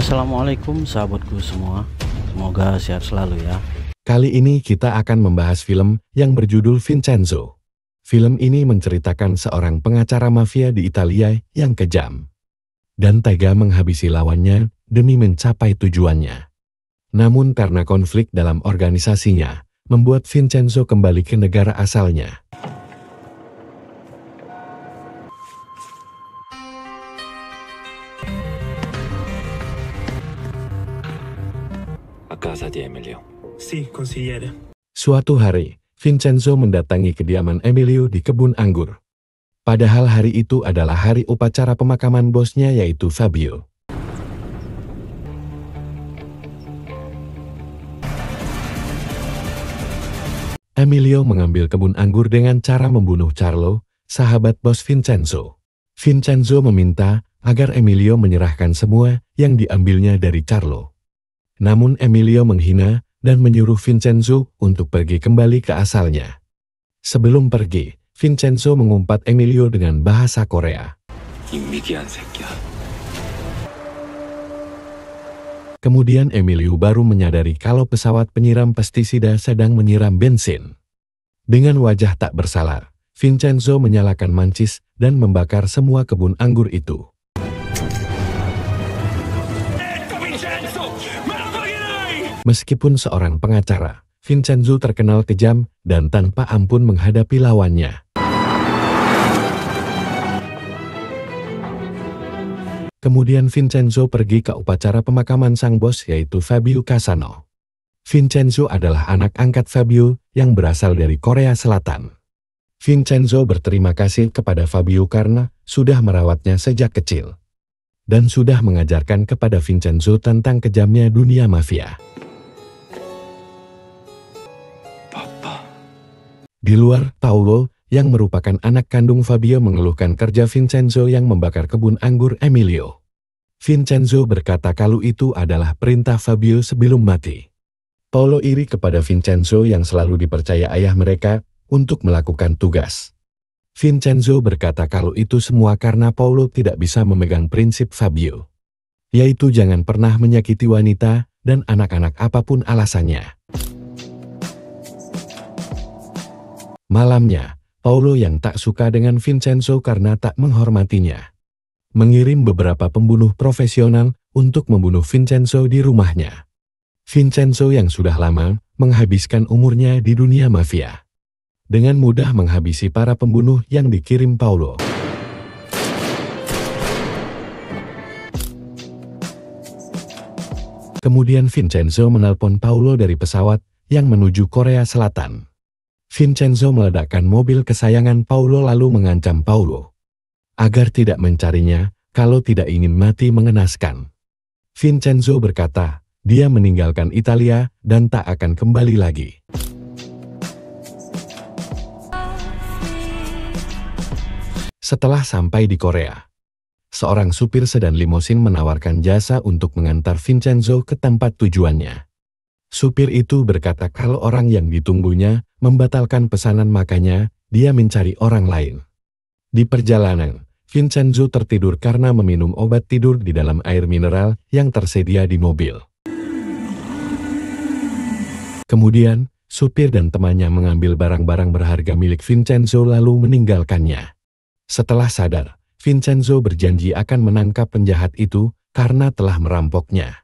Assalamualaikum sahabatku semua, semoga sehat selalu ya. Kali ini kita akan membahas film yang berjudul Vincenzo. Film ini menceritakan seorang pengacara mafia di Italia yang kejam dan tega menghabisi lawannya demi mencapai tujuannya. Namun karena konflik dalam organisasinya, membuat Vincenzo kembali ke negara asalnya. di Emilio. Si, consigliere. Suatu hari, Vincenzo mendatangi kediaman Emilio di kebun anggur. Padahal hari itu adalah hari upacara pemakaman bosnya yaitu Fabio. Emilio mengambil kebun anggur dengan cara membunuh Carlo, sahabat bos Vincenzo. Vincenzo meminta agar Emilio menyerahkan semua yang diambilnya dari Carlo. Namun Emilio menghina dan menyuruh Vincenzo untuk pergi kembali ke asalnya. Sebelum pergi, Vincenzo mengumpat Emilio dengan bahasa Korea. Kemudian Emilio baru menyadari kalau pesawat penyiram pestisida sedang menyiram bensin. Dengan wajah tak bersalah, Vincenzo menyalakan mancis dan membakar semua kebun anggur itu. Meskipun seorang pengacara, Vincenzo terkenal kejam dan tanpa ampun menghadapi lawannya. Kemudian Vincenzo pergi ke upacara pemakaman sang bos yaitu Fabio Casano. Vincenzo adalah anak angkat Fabio yang berasal dari Korea Selatan. Vincenzo berterima kasih kepada Fabio karena sudah merawatnya sejak kecil dan sudah mengajarkan kepada Vincenzo tentang kejamnya dunia mafia. Di luar, Paulo, yang merupakan anak kandung Fabio mengeluhkan kerja Vincenzo yang membakar kebun anggur Emilio. Vincenzo berkata kalau itu adalah perintah Fabio sebelum mati. Paulo iri kepada Vincenzo yang selalu dipercaya ayah mereka untuk melakukan tugas. Vincenzo berkata kalau itu semua karena Paulo tidak bisa memegang prinsip Fabio. Yaitu jangan pernah menyakiti wanita dan anak-anak apapun alasannya. Malamnya, Paulo yang tak suka dengan Vincenzo karena tak menghormatinya, mengirim beberapa pembunuh profesional untuk membunuh Vincenzo di rumahnya. Vincenzo yang sudah lama menghabiskan umurnya di dunia mafia. Dengan mudah menghabisi para pembunuh yang dikirim Paulo. Kemudian Vincenzo menelpon Paulo dari pesawat yang menuju Korea Selatan. Vincenzo meledakkan mobil kesayangan Paulo lalu mengancam Paulo. Agar tidak mencarinya, kalau tidak ingin mati mengenaskan. Vincenzo berkata, dia meninggalkan Italia dan tak akan kembali lagi. Setelah sampai di Korea, seorang supir sedan limosin menawarkan jasa untuk mengantar Vincenzo ke tempat tujuannya. Supir itu berkata kalau orang yang ditunggunya membatalkan pesanan makanya dia mencari orang lain. Di perjalanan, Vincenzo tertidur karena meminum obat tidur di dalam air mineral yang tersedia di mobil. Kemudian, supir dan temannya mengambil barang-barang berharga milik Vincenzo lalu meninggalkannya. Setelah sadar, Vincenzo berjanji akan menangkap penjahat itu karena telah merampoknya.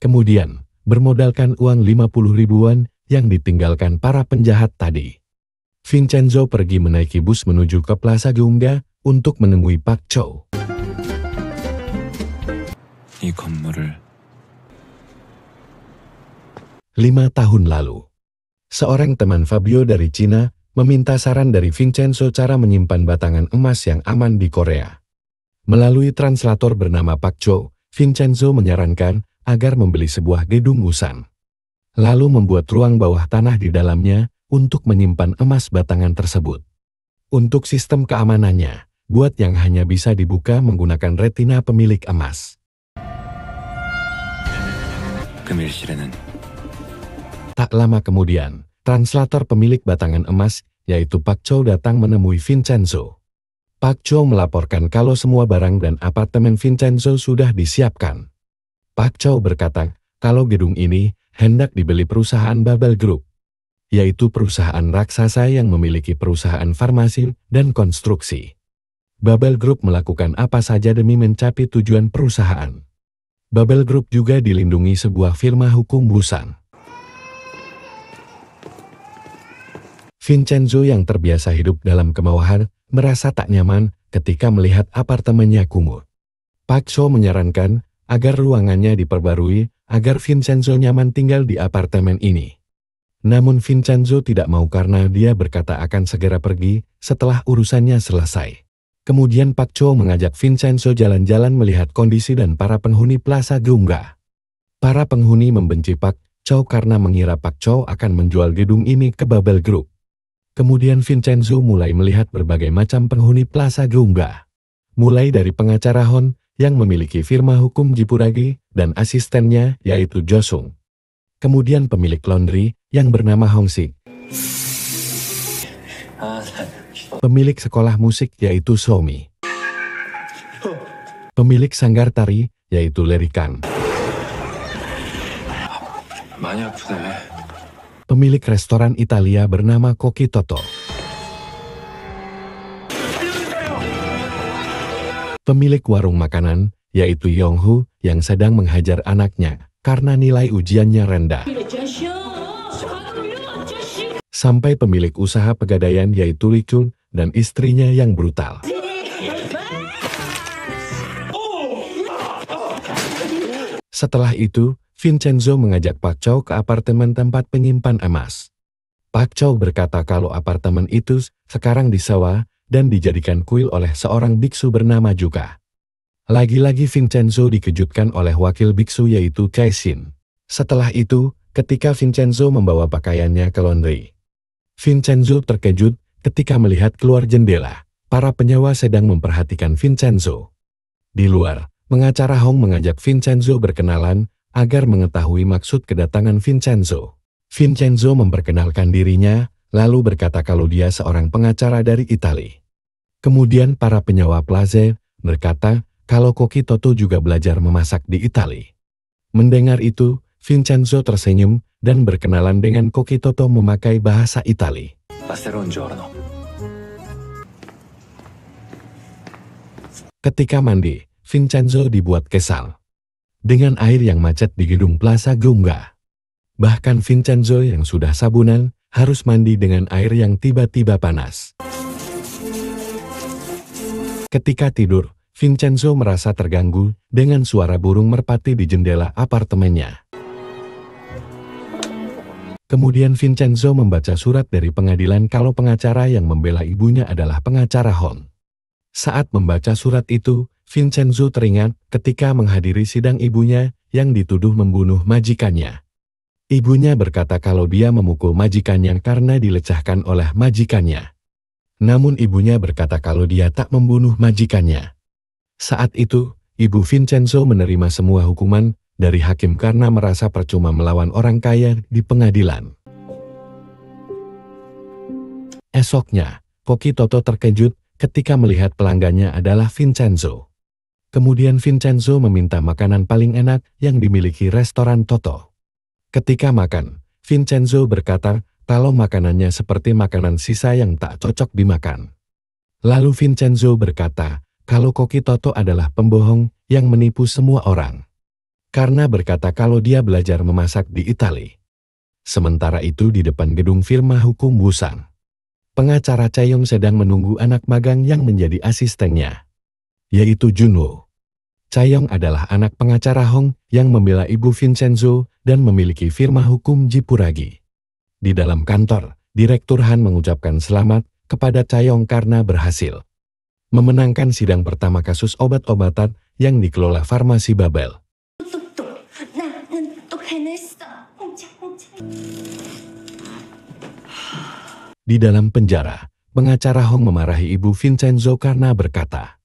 Kemudian, bermodalkan uang 50 ribuan yang ditinggalkan para penjahat tadi. Vincenzo pergi menaiki bus menuju ke Plaza Gungga untuk menemui Pak Cho. Lima tahun lalu, seorang teman Fabio dari Cina meminta saran dari Vincenzo cara menyimpan batangan emas yang aman di Korea. Melalui translator bernama Pak Cho, Vincenzo menyarankan agar membeli sebuah gedung musang. Lalu membuat ruang bawah tanah di dalamnya untuk menyimpan emas batangan tersebut. Untuk sistem keamanannya, buat yang hanya bisa dibuka menggunakan retina pemilik emas. Tak lama kemudian, translator pemilik batangan emas, yaitu Pak Chow datang menemui Vincenzo. Pak Chow melaporkan kalau semua barang dan apartemen Vincenzo sudah disiapkan. Pak Chow berkata, kalau gedung ini hendak dibeli perusahaan Babel Group, yaitu perusahaan raksasa yang memiliki perusahaan farmasi dan konstruksi. Babel Group melakukan apa saja demi mencapai tujuan perusahaan. Babel Group juga dilindungi sebuah firma hukum Busan. Vincenzo yang terbiasa hidup dalam kemewahan merasa tak nyaman ketika melihat apartemennya kumuh. Pak Cho menyarankan agar ruangannya diperbarui, agar Vincenzo nyaman tinggal di apartemen ini. Namun Vincenzo tidak mau karena dia berkata akan segera pergi setelah urusannya selesai. Kemudian Pak Cho mengajak Vincenzo jalan-jalan melihat kondisi dan para penghuni Plaza Gunga. Para penghuni membenci Pak Cho karena mengira Pak Cho akan menjual gedung ini ke Babel Group. Kemudian Vincenzo mulai melihat berbagai macam penghuni Plaza Gunga. Mulai dari pengacara Hon, yang memiliki firma hukum Jipuragi, dan asistennya yaitu Josung. Kemudian pemilik laundry yang bernama Hong Hongsi. Pemilik sekolah musik yaitu Somi. Pemilik sanggar tari yaitu Lerikan. Ya. Pemilik restoran Italia bernama Koki Toto. pemilik warung makanan, yaitu Yonghu, yang sedang menghajar anaknya karena nilai ujiannya rendah. Sampai pemilik usaha pegadaian yaitu Li Chun dan istrinya yang brutal. Setelah itu, Vincenzo mengajak Pak Chow ke apartemen tempat penyimpan emas. Pak Chow berkata kalau apartemen itu sekarang disewa dan dijadikan kuil oleh seorang biksu bernama Juka. Lagi-lagi Vincenzo dikejutkan oleh wakil biksu yaitu Kaisin. Setelah itu, ketika Vincenzo membawa pakaiannya ke laundry. Vincenzo terkejut ketika melihat keluar jendela. Para penyewa sedang memperhatikan Vincenzo. Di luar, pengacara Hong mengajak Vincenzo berkenalan agar mengetahui maksud kedatangan Vincenzo. Vincenzo memperkenalkan dirinya lalu berkata kalau dia seorang pengacara dari Itali. Kemudian para penyewa Plaza berkata kalau Koki Toto juga belajar memasak di Itali. Mendengar itu, Vincenzo tersenyum dan berkenalan dengan Koki Toto memakai bahasa Itali. Ketika mandi, Vincenzo dibuat kesal. Dengan air yang macet di gedung Plaza Gunga. Bahkan Vincenzo yang sudah sabunan, harus mandi dengan air yang tiba-tiba panas. Ketika tidur, Vincenzo merasa terganggu dengan suara burung merpati di jendela apartemennya. Kemudian Vincenzo membaca surat dari pengadilan kalau pengacara yang membela ibunya adalah pengacara Hong. Saat membaca surat itu, Vincenzo teringat ketika menghadiri sidang ibunya yang dituduh membunuh majikannya. Ibunya berkata kalau dia memukul majikannya karena dilecahkan oleh majikannya. Namun ibunya berkata kalau dia tak membunuh majikannya. Saat itu, ibu Vincenzo menerima semua hukuman dari hakim karena merasa percuma melawan orang kaya di pengadilan. Esoknya, Koki Toto terkejut ketika melihat pelanggannya adalah Vincenzo. Kemudian Vincenzo meminta makanan paling enak yang dimiliki restoran Toto. Ketika makan, Vincenzo berkata kalau makanannya seperti makanan sisa yang tak cocok dimakan. Lalu Vincenzo berkata kalau Koki Toto adalah pembohong yang menipu semua orang. Karena berkata kalau dia belajar memasak di Itali. Sementara itu di depan gedung firma hukum Busan pengacara Chayong sedang menunggu anak magang yang menjadi asistennya, yaitu Juno. Cayong adalah anak pengacara Hong yang membela ibu Vincenzo dan memiliki firma hukum Jipuragi. Di dalam kantor, Direktur Han mengucapkan selamat kepada Cayong karena berhasil memenangkan sidang pertama kasus obat-obatan yang dikelola farmasi Babel. Di dalam penjara, pengacara Hong memarahi ibu Vincenzo karena berkata,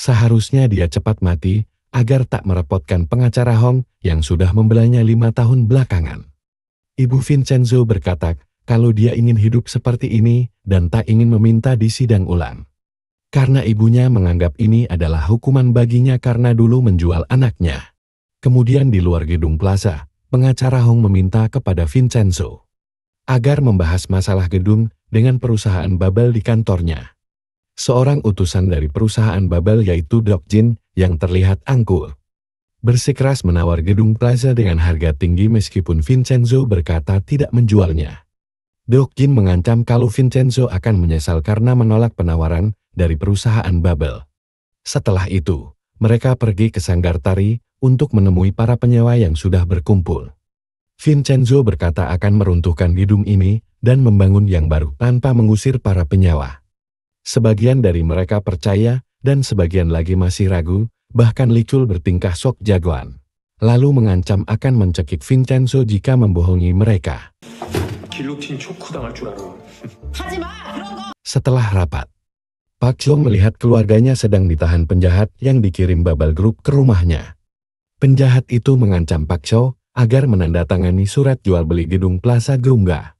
Seharusnya dia cepat mati, agar tak merepotkan pengacara Hong yang sudah membelanya lima tahun belakangan. Ibu Vincenzo berkata, kalau dia ingin hidup seperti ini dan tak ingin meminta di sidang ulang. Karena ibunya menganggap ini adalah hukuman baginya karena dulu menjual anaknya. Kemudian di luar gedung plaza, pengacara Hong meminta kepada Vincenzo agar membahas masalah gedung dengan perusahaan Babel di kantornya seorang utusan dari perusahaan Babel yaitu Doc Jin yang terlihat angkuh. Bersikeras menawar gedung plaza dengan harga tinggi meskipun Vincenzo berkata tidak menjualnya. Doc Jin mengancam kalau Vincenzo akan menyesal karena menolak penawaran dari perusahaan Babel. Setelah itu, mereka pergi ke sanggar tari untuk menemui para penyewa yang sudah berkumpul. Vincenzo berkata akan meruntuhkan gedung ini dan membangun yang baru tanpa mengusir para penyewa. Sebagian dari mereka percaya, dan sebagian lagi masih ragu, bahkan licul bertingkah sok jagoan. Lalu mengancam akan mencekik Vincenzo jika membohongi mereka. Setelah rapat, Pak Chong melihat keluarganya sedang ditahan penjahat yang dikirim babal grup ke rumahnya. Penjahat itu mengancam Pak Chong agar menandatangani surat jual beli gedung Plaza Grungga.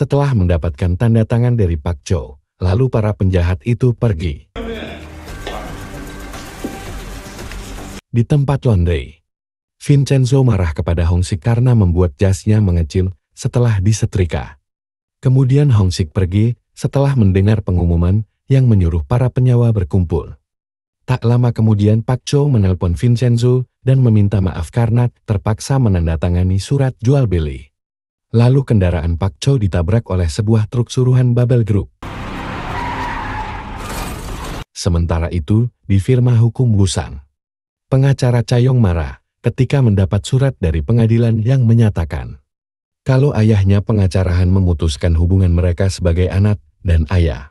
Setelah mendapatkan tanda tangan dari Pak Cho, lalu para penjahat itu pergi. Di tempat laundry, Vincenzo marah kepada Hong Sik karena membuat jasnya mengecil setelah disetrika. Kemudian Hong Sik pergi setelah mendengar pengumuman yang menyuruh para penyawa berkumpul. Tak lama kemudian Pak Cho menelpon Vincenzo dan meminta maaf karena terpaksa menandatangani surat jual beli lalu kendaraan Pak Chow ditabrak oleh sebuah truk suruhan Babel Group. Sementara itu, di firma hukum Busan, pengacara Cayong marah ketika mendapat surat dari pengadilan yang menyatakan kalau ayahnya pengacarahan memutuskan hubungan mereka sebagai anak dan ayah.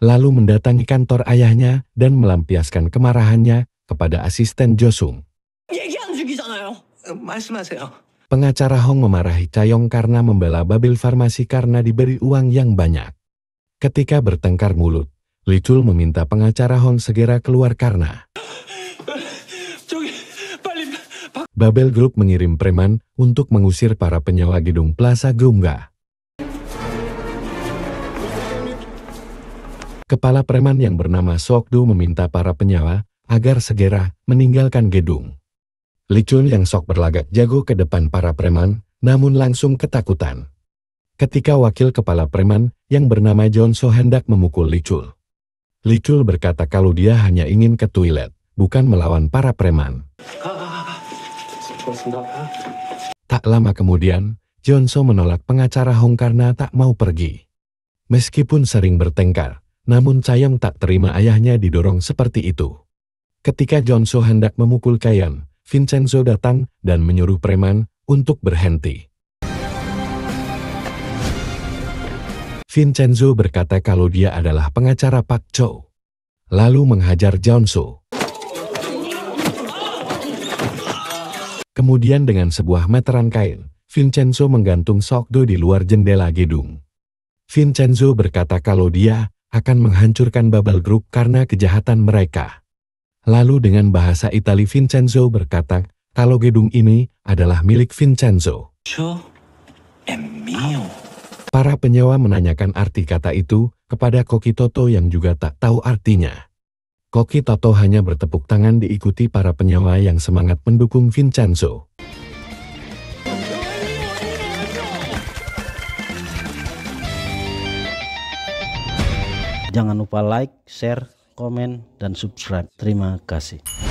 Lalu mendatangi kantor ayahnya dan melampiaskan kemarahannya kepada asisten Josung. Pengacara Hong memarahi Chayong karena membela Babil Farmasi karena diberi uang yang banyak. Ketika bertengkar mulut, Li Chul meminta pengacara Hong segera keluar karena Babel Group mengirim preman untuk mengusir para penyewa gedung Plaza Gungga. Kepala preman yang bernama Sokdu meminta para penyewa agar segera meninggalkan gedung. Licun yang sok berlagak jago ke depan para preman, namun langsung ketakutan. Ketika wakil kepala preman yang bernama John So hendak memukul Licul. Licul berkata kalau dia hanya ingin ke toilet, bukan melawan para preman. Tak lama kemudian, John So menolak pengacara Hong karena tak mau pergi. Meskipun sering bertengkar, namun Cayong tak terima ayahnya didorong seperti itu. Ketika John So hendak memukul Kayan, Vincenzo datang dan menyuruh preman untuk berhenti. Vincenzo berkata kalau dia adalah pengacara Pak Cho, lalu menghajar Jonso. Kemudian dengan sebuah meteran kain, Vincenzo menggantung Sokdo di luar jendela gedung. Vincenzo berkata kalau dia akan menghancurkan Babel Group karena kejahatan mereka. Lalu dengan bahasa Itali Vincenzo berkata, kalau gedung ini adalah milik Vincenzo. Para penyewa menanyakan arti kata itu kepada Koki Toto yang juga tak tahu artinya. Koki Toto hanya bertepuk tangan diikuti para penyewa yang semangat mendukung Vincenzo. Jangan lupa like, share, komen, dan subscribe. Terima kasih.